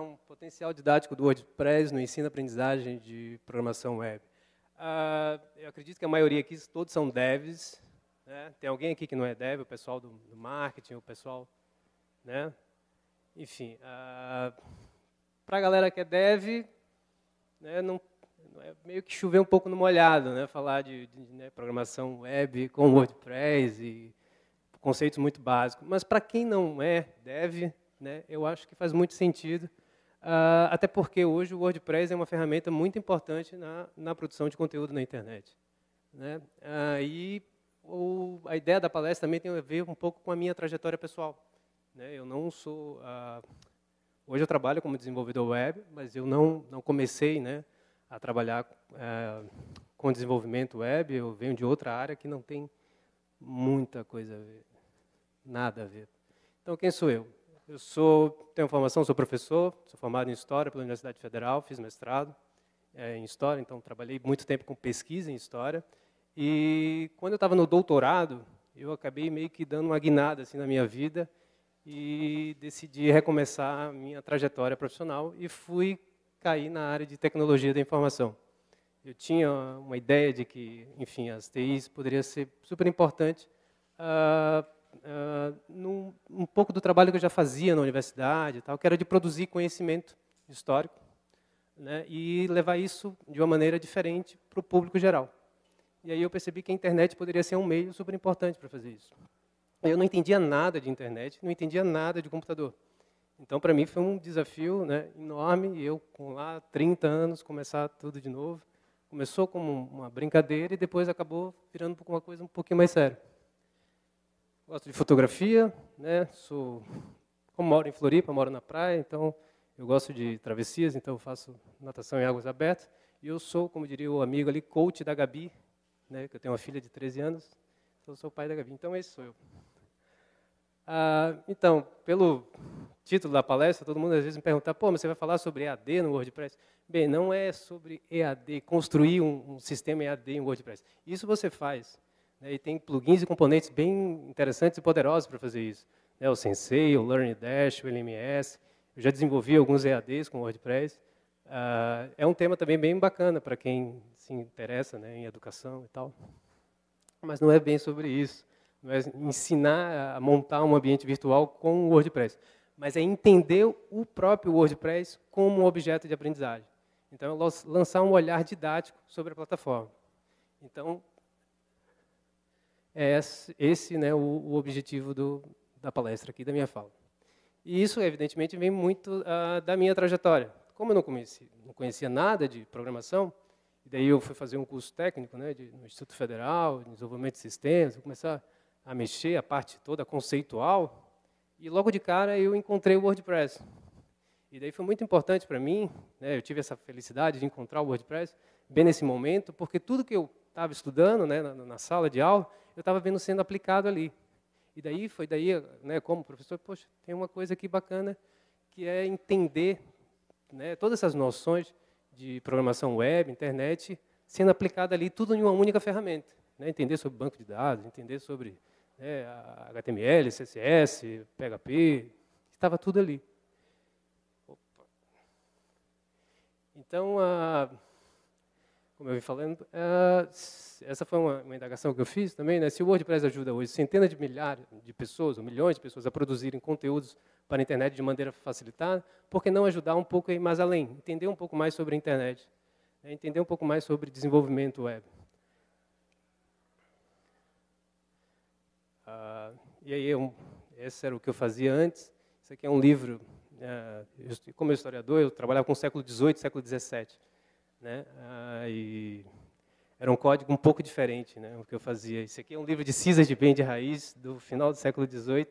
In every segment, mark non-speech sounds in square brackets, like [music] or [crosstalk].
um então, potencial didático do WordPress no ensino-aprendizagem de programação web. Ah, eu acredito que a maioria aqui, todos são devs. Né? Tem alguém aqui que não é dev, o pessoal do, do marketing, o pessoal... Né? Enfim, ah, para a galera que é dev, né, não, é meio que chover um pouco no molhado, né? falar de, de né, programação web com WordPress e conceitos muito básicos. Mas para quem não é dev, né, eu acho que faz muito sentido Uh, até porque hoje o WordPress é uma ferramenta muito importante na, na produção de conteúdo na internet. Né? Uh, e o, a ideia da palestra também tem a ver um pouco com a minha trajetória pessoal. Né? Eu não sou. Uh, hoje eu trabalho como desenvolvedor web, mas eu não, não comecei né, a trabalhar com desenvolvimento web. Eu venho de outra área que não tem muita coisa a ver, nada a ver. Então, quem sou eu? Eu sou, tenho formação, sou professor, sou formado em História pela Universidade Federal, fiz mestrado é, em História, então trabalhei muito tempo com pesquisa em História. E quando eu estava no doutorado, eu acabei meio que dando uma guinada assim, na minha vida e decidi recomeçar a minha trajetória profissional e fui cair na área de tecnologia da informação. Eu tinha uma ideia de que, enfim, as TIs poderiam ser super importantes. uh, ah, ah, num, um pouco do trabalho que eu já fazia na universidade, tal, que era de produzir conhecimento histórico né, e levar isso de uma maneira diferente para o público geral. E aí eu percebi que a internet poderia ser um meio super importante para fazer isso. Eu não entendia nada de internet, não entendia nada de computador. Então, para mim, foi um desafio né, enorme, e eu, com lá 30 anos, começar tudo de novo. Começou como uma brincadeira e depois acabou virando uma coisa um pouquinho mais séria gosto de fotografia, né? Sou, como moro em Floripa, moro na praia, então eu gosto de travessias, então faço natação em águas abertas. E eu sou, como diria o amigo ali, coach da Gabi, né? Que eu tenho uma filha de 13 anos, então eu sou o pai da Gabi. Então esse sou eu. Ah, então, pelo título da palestra, todo mundo às vezes me pergunta, pô, mas você vai falar sobre EAD no WordPress? Bem, não é sobre EAD, construir um, um sistema EAD em WordPress. Isso você faz né, e tem plugins e componentes bem interessantes e poderosos para fazer isso. Né, o Sensei, o Learn Dash, o LMS. Eu já desenvolvi alguns EADs com WordPress. Ah, é um tema também bem bacana para quem se interessa né, em educação e tal. Mas não é bem sobre isso. Não é ensinar a montar um ambiente virtual com o WordPress. Mas é entender o próprio WordPress como um objeto de aprendizagem. Então, é lançar um olhar didático sobre a plataforma. Então, é esse né, o, o objetivo do, da palestra aqui, da minha fala. E isso, evidentemente, vem muito ah, da minha trajetória. Como eu não conhecia, não conhecia nada de programação, daí eu fui fazer um curso técnico né, de, no Instituto Federal, de Desenvolvimento de Sistemas, começar a mexer a parte toda conceitual, e logo de cara eu encontrei o WordPress. E daí foi muito importante para mim, né, eu tive essa felicidade de encontrar o WordPress bem nesse momento, porque tudo que eu estava estudando né, na, na, sala de aula, eu estava vendo sendo aplicado ali. E daí foi daí, né, como professor, poxa, tem uma coisa aqui bacana que é entender né, todas essas noções de programação web, internet, sendo aplicada ali tudo em uma única ferramenta. Né, entender sobre banco de dados, entender sobre né, HTML, CSS, PHP, estava tudo ali. Opa. Então, a como eu vim falando, é, essa foi uma, uma, indagação que eu fiz também, né? se o WordPress ajuda hoje centenas de milhares de pessoas, ou milhões de pessoas, a produzirem conteúdos para a internet de maneira facilitada, por que não ajudar um pouco aí mais além, entender um pouco mais sobre a internet, né? entender um pouco mais sobre desenvolvimento web? Uh, e aí, eu, esse era o que eu fazia antes. Isso aqui é um livro. Uh, como historiador, eu trabalhava com o século XVIII, século XVII. Né? Ah, era um código um pouco diferente né, o que eu fazia. Esse aqui é um livro de cinzas de bem de raiz, do final do século XVIII.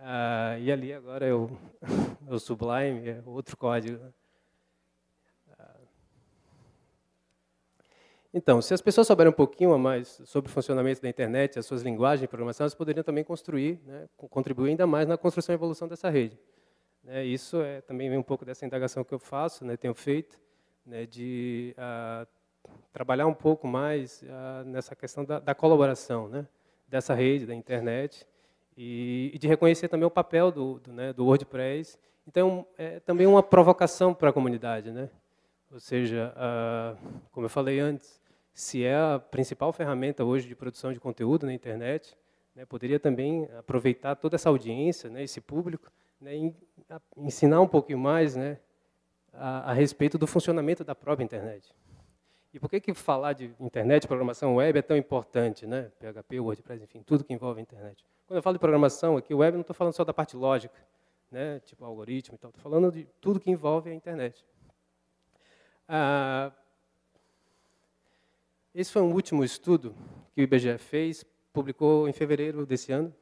Ah, e ali agora eu, é [laughs] é o Sublime, é outro código. Ah. Então, se as pessoas souberem um pouquinho a mais sobre o funcionamento da internet, as suas linguagens de programação, elas poderiam também construir, né, contribuir ainda mais na construção e evolução dessa rede. Né, isso é também vem um pouco dessa indagação que eu faço, né, tenho feito né, de ah, trabalhar um pouco mais ah, nessa questão da, da colaboração né, dessa rede, da internet, e, e, de reconhecer também o papel do, do, né, do WordPress. Então, é também uma provocação para a comunidade. Né? Ou seja, ah, como eu falei antes, se é a principal ferramenta hoje de produção de conteúdo na internet, né, poderia também aproveitar toda essa audiência, né, esse público, né, ensinar um pouquinho mais, né, a, a respeito do funcionamento da própria internet. E por que, que falar de internet, programação web é tão importante, né? PHP, WordPress, enfim, tudo que envolve a internet. Quando eu falo de programação aqui, web, não estou falando só da parte lógica, né? Tipo algoritmo e tal. Estou falando de tudo que envolve a internet. Ah, esse foi um último estudo que o IBGE fez, publicou em fevereiro desse ano,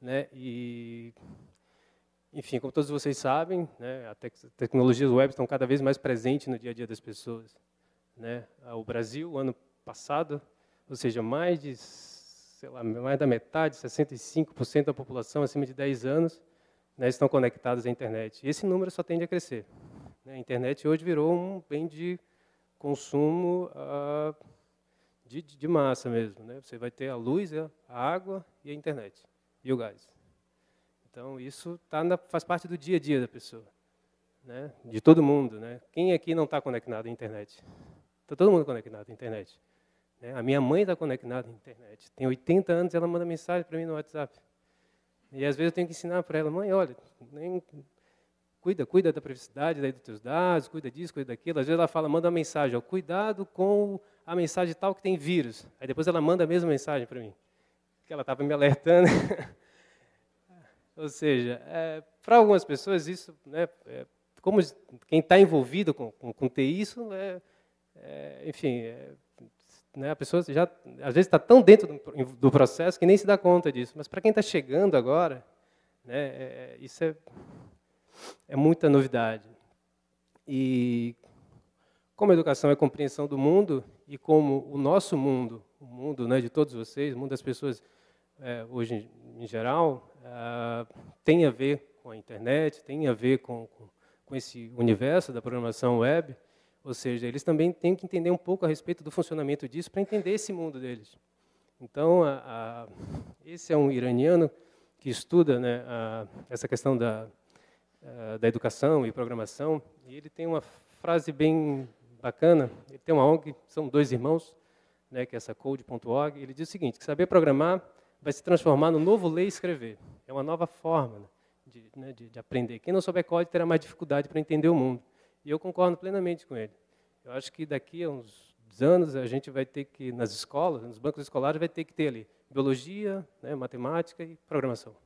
né? E enfim, como todos vocês sabem, né, as te tecnologias web estão cada vez mais presentes no dia a dia das pessoas. Né? O Brasil, ano passado, ou seja, mais de, sei lá, mais da metade, 65% da população acima de 10 anos, né, estão conectados à internet. E esse número só tende a crescer. Né. A internet hoje virou um bem de consumo ah, de, de, massa mesmo. Né? Você vai ter a luz, a água e a internet, e o gás. Então, isso tá na, faz parte do dia a dia da pessoa, né? de todo mundo. Né? Quem aqui não está conectado à internet? Está todo mundo conectado à internet. Né? A minha mãe está conectada à internet. Tem 80 anos ela manda mensagem para mim no WhatsApp. E às vezes eu tenho que ensinar para ela, mãe, olha, nem, cuida, cuida da privacidade daí dos teus dados, cuida disso, cuida daquilo. Às vezes ela fala, manda uma mensagem, ó, cuidado com a mensagem tal que tem vírus. Aí depois ela manda a mesma mensagem para mim, que ela estava me alertando. [laughs] Ou seja, é, para algumas pessoas, isso, né, é, como quem está envolvido com, com, com isso, é, é enfim, é, né, a pessoa já, às vezes, está tão dentro do, do, processo que nem se dá conta disso. Mas para quem está chegando agora, né, é, é, isso é, é muita novidade. E como a educação é a compreensão do mundo e como o nosso mundo, o mundo né, de todos vocês, o mundo das pessoas é, hoje em geral, ah, tem a ver com a internet, tem a ver com, com, com esse universo da programação web, ou seja, eles também têm que entender um pouco a respeito do funcionamento disso para entender esse mundo deles. Então, a, a, esse é um iraniano que estuda né, a, essa questão da, da educação e programação, e ele tem uma frase bem bacana, ele tem uma ONG, são dois irmãos, né, que é essa code.org, ele diz o seguinte, que saber programar vai se transformar no novo ler e escrever. É uma nova forma né, de, né, de, de aprender. Quem não souber código terá mais dificuldade para entender o mundo. E eu concordo plenamente com ele. Eu acho que daqui a uns anos a gente vai ter que, nas escolas, nos bancos escolares, vai ter que ter ali biologia, né, matemática e programação.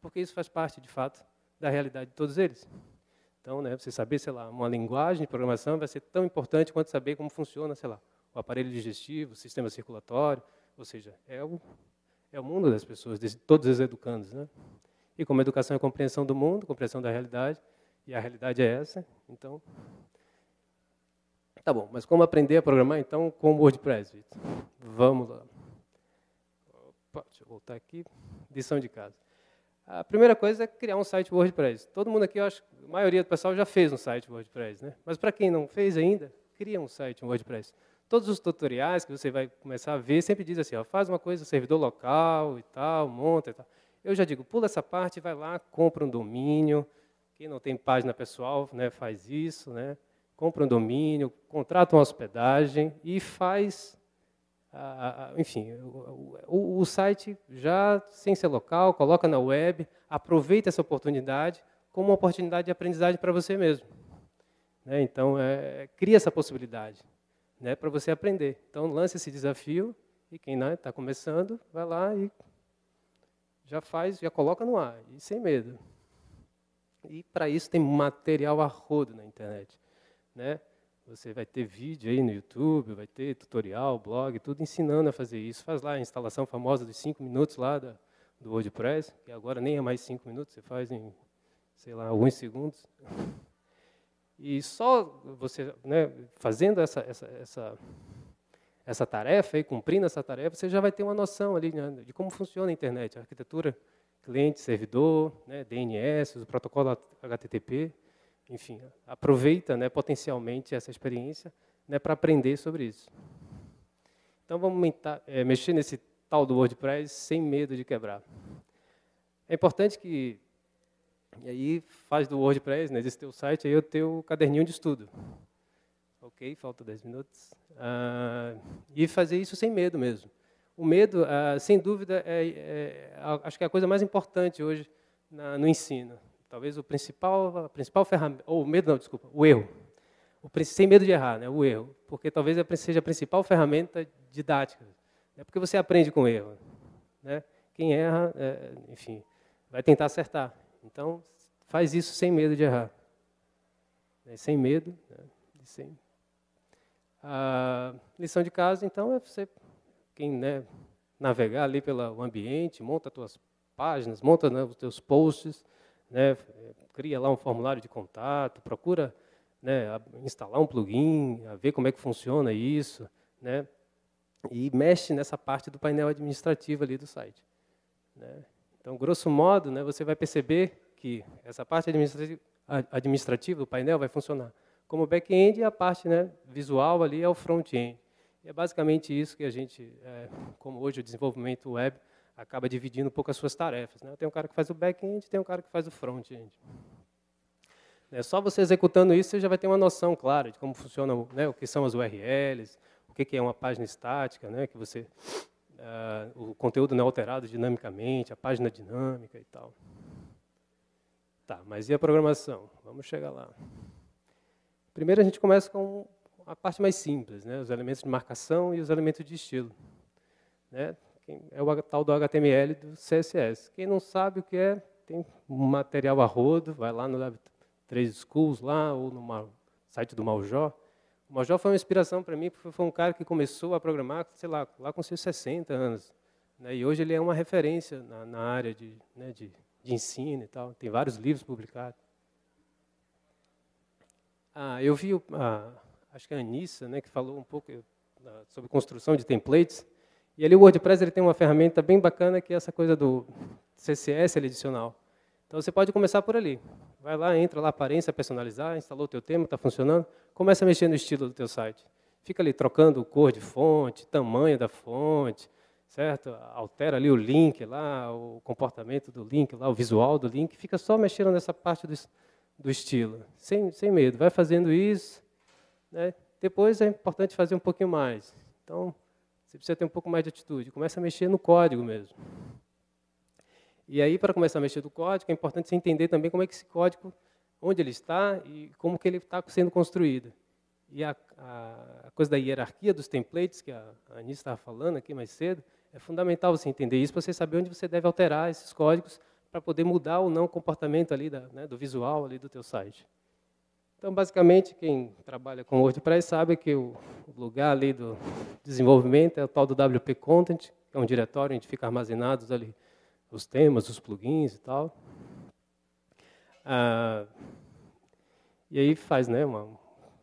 Porque isso faz parte, de fato, da realidade de todos eles. Então, né, você saber, sei lá, uma linguagem de programação vai ser tão importante quanto saber como funciona, sei lá, o aparelho digestivo, o sistema circulatório, ou seja, é o é o mundo das pessoas, de todos os educandos. Né? E como a educação é compreensão do mundo, compreensão da realidade, e a realidade é essa, então. Tá bom, mas como aprender a programar então com o WordPress, Vitor? Vamos lá. Opa, deixa eu voltar aqui. Lição de casa. A primeira coisa é criar um site WordPress. Todo mundo aqui, eu acho, a maioria do pessoal já fez um site WordPress, né? Mas para quem não fez ainda, cria um site WordPress. Todos os tutoriais que você vai começar a ver sempre diz assim, ó, faz uma coisa, servidor local e tal, monta e tal. Eu já digo, pula essa parte, vai lá, compra um domínio. Quem não tem página pessoal, né, faz isso, né? Compra um domínio, contrata uma hospedagem e faz, a, a, enfim, o, o, o site já sem ser local, coloca na web, aproveita essa oportunidade como uma oportunidade de aprendizagem para você mesmo. Né. Então, é, cria essa possibilidade né, para você aprender. Então, lance esse desafio e quem está né, começando, vai lá e já faz, já coloca no ar, e sem medo. E para isso tem material a rodo na internet. Né? Você vai ter vídeo aí no YouTube, vai ter tutorial, blog, tudo ensinando a fazer isso. Faz lá a instalação famosa dos 5 minutos lá da, do WordPress, que agora nem é mais 5 minutos, você faz em, sei lá, alguns segundos. E só você, né, fazendo essa, essa, essa, essa tarefa e cumprindo essa tarefa, você já vai ter uma noção ali né, de como funciona a internet, a arquitetura cliente, servidor, né, DNS, o protocolo HTTP, enfim, aproveita né, potencialmente essa experiência né, para aprender sobre isso. Então vamos mentar, é, mexer nesse tal do WordPress sem medo de quebrar. É importante que e aí faz do WordPress, né, esse o site, aí eu tenho o caderninho de estudo. Ok, falta 10 minutos. Ah, e fazer isso sem medo mesmo. O medo, ah, sem dúvida, é, é, é, acho que é a coisa mais importante hoje na, no ensino. Talvez o principal, a principal ferramenta, ou o medo não, desculpa, o erro. O, sem medo de errar, né, o erro. Porque talvez seja a principal ferramenta didática. É né, porque você aprende com erro. Né? Quem erra, é, enfim, vai tentar acertar. Então, faz isso sem medo de errar. Né? Sem medo. Né? Sem... A lição de casa, então, é você quem, né, navegar ali pelo ambiente, monta suas páginas, monta né, os teus posts, né, cria lá um formulário de contato, procura né, instalar um plugin, ver como é que funciona isso, né, e mexe nessa parte do painel administrativo ali do site. Né. Então, grosso modo, né, você vai perceber que essa parte administrativa, o do painel vai funcionar como back-end e a parte né, visual ali é o front-end. É basicamente isso que a gente, é, como hoje o desenvolvimento web, acaba dividindo um pouco as suas tarefas. Né? Tem um cara que faz o back-end, tem um cara que faz o front-end. É, só você executando isso, você já vai ter uma noção clara de como funciona, né, o que são as URLs, o que, que é uma página estática, né, que você Uh, o conteúdo não é alterado dinamicamente, a página dinâmica e tal. Tá, mas e a programação? Vamos chegar lá. Primeiro a gente começa com a parte mais simples, né? os elementos de marcação e os elementos de estilo. Né? É o tal do HTML do CSS. Quem não sabe o que é, tem um material a rodo, vai lá no Lab 3 Schools lá, ou no site do Maljó, o Major foi uma inspiração para mim, porque foi um cara que começou a programar, sei lá, lá com seus 60 anos. Né? E hoje ele é uma referência na, na área de, né, de, de ensino e tal. Tem vários livros publicados. Ah, eu vi, a acho que é a Anissa, né, que falou um pouco eh, sobre construção de templates. E ali o WordPress ele tem uma ferramenta bem bacana que é essa coisa do CSS é adicional. Então você pode começar por ali. Vai lá, entra lá, aparência, personalizar, instalou o teu tema, está funcionando, começa a mexer no estilo do teu site. Fica ali trocando cor de fonte, tamanho da fonte, certo? Altera ali o link lá, o comportamento do link lá, o visual do link, fica só mexendo nessa parte do, do estilo, sem, sem medo. Vai fazendo isso, né? Depois é importante fazer um pouquinho mais. Então, você precisa ter um pouco mais de atitude. Começa a mexer no código mesmo. E aí, para começar a mexer do código, é importante você entender também como é que esse código, onde ele está e como que ele está sendo construído. E a, a, a coisa da hierarquia dos templates, que a, a estava falando aqui mais cedo, é fundamental você entender isso para você saber onde você deve alterar esses códigos para poder mudar ou não o comportamento ali da, né, do visual ali do teu site. Então, basicamente, quem trabalha com WordPress sabe que o lugar ali do desenvolvimento é o tal do WP Content, que é um diretório onde fica armazenados ali os temas, os plugins e tal. Ah, e aí faz né, uma,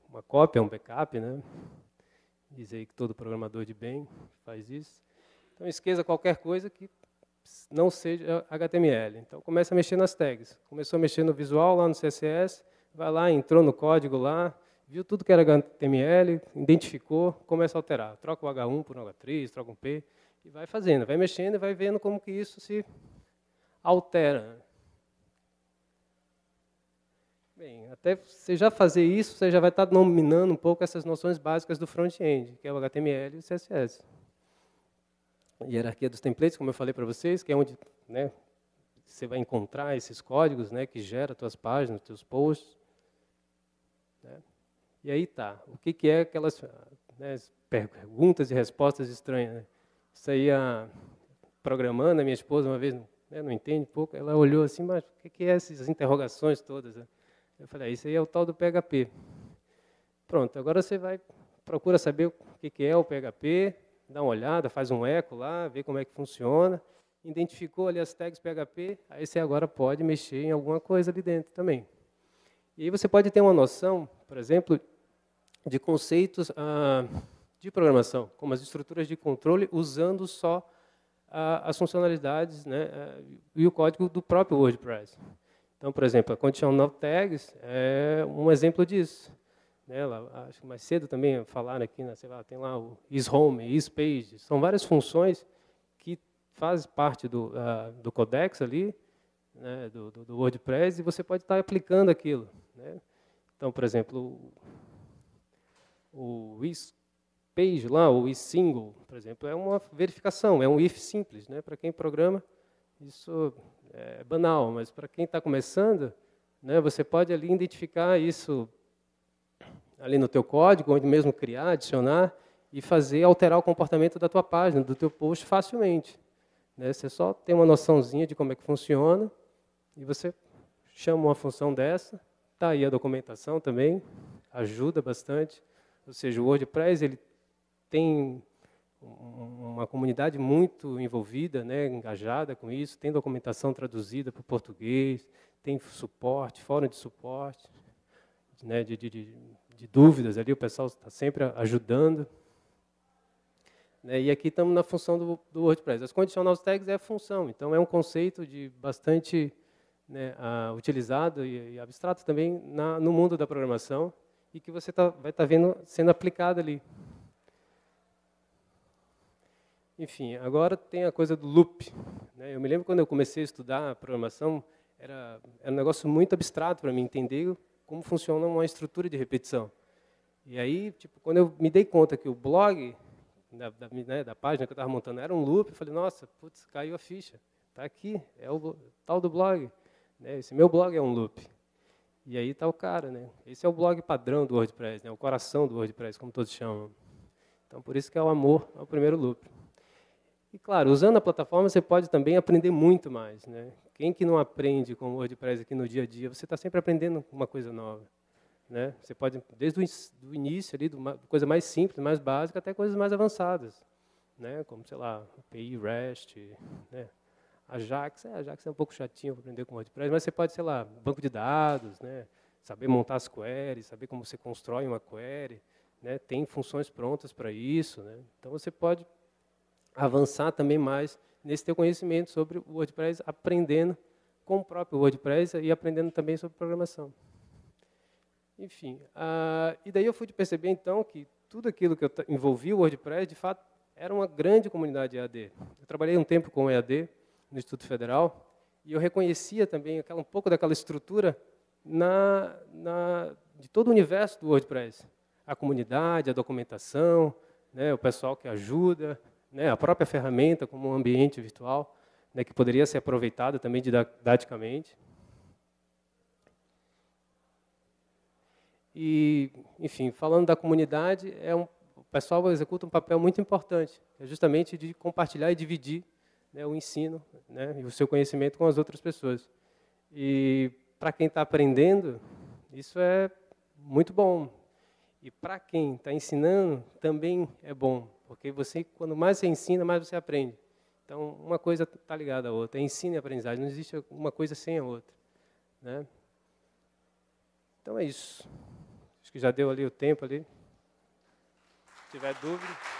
uma cópia, um backup, né? Diz aí que todo programador de bem faz isso. Então esqueça qualquer coisa que não seja HTML. Então começa a mexer nas tags. Começou a mexer no visual lá no CSS, vai lá, entrou no código lá, viu tudo que era HTML, identificou, começa a alterar. Troca o H1 por um H3, troca um P. E vai fazendo, vai mexendo e vai vendo como que isso se altera. Bem, até você já fazer isso, você já vai estar tá dominando um pouco essas noções básicas do front-end, que é o HTML e o CSS. hierarquia dos templates, como eu falei para vocês, que é onde né, você vai encontrar esses códigos né, que gera suas páginas, seus posts. Né? E aí tá, o que, que é aquelas né, perguntas e respostas estranhas? Né? saía programando, a minha esposa uma vez, né, não entende pouco, ela olhou assim, mas o que é essas interrogações todas? Eu falei, ah, isso aí é o tal do PHP. Pronto, agora você vai, procura saber o que é o PHP, dá uma olhada, faz um eco lá, vê como é que funciona, identificou ali as tags PHP, aí você agora pode mexer em alguma coisa ali dentro também. E aí você pode ter uma noção, por exemplo, de conceitos... Ah, de programação, como as estruturas de controle, usando só ah, as funcionalidades né, ah, e o código do próprio WordPress. Então, por exemplo, a conditional tags é um exemplo disso. Né, acho que mais cedo também falaram aqui, né, sei lá, tem lá o is_home, is_page, são várias funções que fazem parte do, uh, do codex ali, né, do, do, do, WordPress, e você pode estar aplicando aquilo. Né. Então, por exemplo, o, o is page lá, o if single, por exemplo, é uma verificação, é um if simples. Né? Para quem programa, isso é banal, mas para quem está começando, né, você pode ali identificar isso ali no teu código, ou mesmo criar, adicionar e fazer alterar o comportamento da tua página, do teu post facilmente. Né? Você só tem uma noçãozinha de como é que funciona e você chama uma função dessa, tá aí a documentação também, ajuda bastante. Ou seja, o WordPress ele tem uma comunidade muito envolvida, né, engajada com isso, tem documentação traduzida para o português, tem suporte, fórum de suporte, né, de, de, de dúvidas ali, o pessoal está sempre ajudando. Né, e aqui estamos na função do, do, WordPress. As conditional tags é a função, então é um conceito de bastante né, a, utilizado e, e, abstrato também na, no mundo da programação e que você tá, vai estar tá vendo sendo aplicado ali. Enfim, agora tem a coisa do loop. Né? Eu me lembro quando eu comecei a estudar programação, era, era um negócio muito abstrato para mim entender como funciona uma estrutura de repetição. E aí, tipo, quando eu me dei conta que o blog da, da, né, da página que eu estava montando era um loop, eu falei, nossa, putz, caiu a ficha. Está aqui, é o tal do blog. Né? Esse meu blog é um loop. E aí está o cara. Né? Esse é o blog padrão do WordPress, né? o coração do WordPress, como todos chamam. Então, por isso que é o amor ao primeiro loop. E claro, usando a plataforma você pode também aprender muito mais. Né? Quem que não aprende com o WordPress aqui no dia a dia? Você está sempre aprendendo uma coisa nova. Né? Você pode, desde o início, ali, coisa mais simples, mais básica, até coisas mais avançadas. Né? Como, sei lá, API, REST, né? Ajax. É, Ajax é um pouco chatinho para aprender com o WordPress, mas você pode, sei lá, banco de dados, né? saber montar as queries, saber como você constrói uma query. Né? Tem funções prontas para isso. Né? Então, você pode avançar também mais nesse teu conhecimento sobre o WordPress, aprendendo com o próprio WordPress e aprendendo também sobre programação. Enfim, uh, e daí eu fui perceber então que tudo aquilo que eu envolvi o WordPress, de fato, era uma grande comunidade EAD. Eu trabalhei um tempo com o EAD no Instituto Federal e eu reconhecia também aquela, um pouco daquela estrutura na, na, de todo o universo do WordPress. A comunidade, a documentação, né, o pessoal que ajuda, né, a própria ferramenta como um ambiente virtual né, que poderia ser aproveitado também didaticamente. E, enfim, falando da comunidade, é um, o pessoal executa um papel muito importante, é justamente de compartilhar e dividir né, o ensino né, e o seu conhecimento com as outras pessoas. E para quem está aprendendo, isso é muito bom. E para quem está ensinando, também é bom. Porque você, quando mais você ensina, mais você aprende. Então, uma coisa está ligada à outra. É ensino e aprendizagem. Não existe uma coisa sem a outra. Né? Então é isso. Acho que já deu ali o tempo ali. Se tiver dúvida.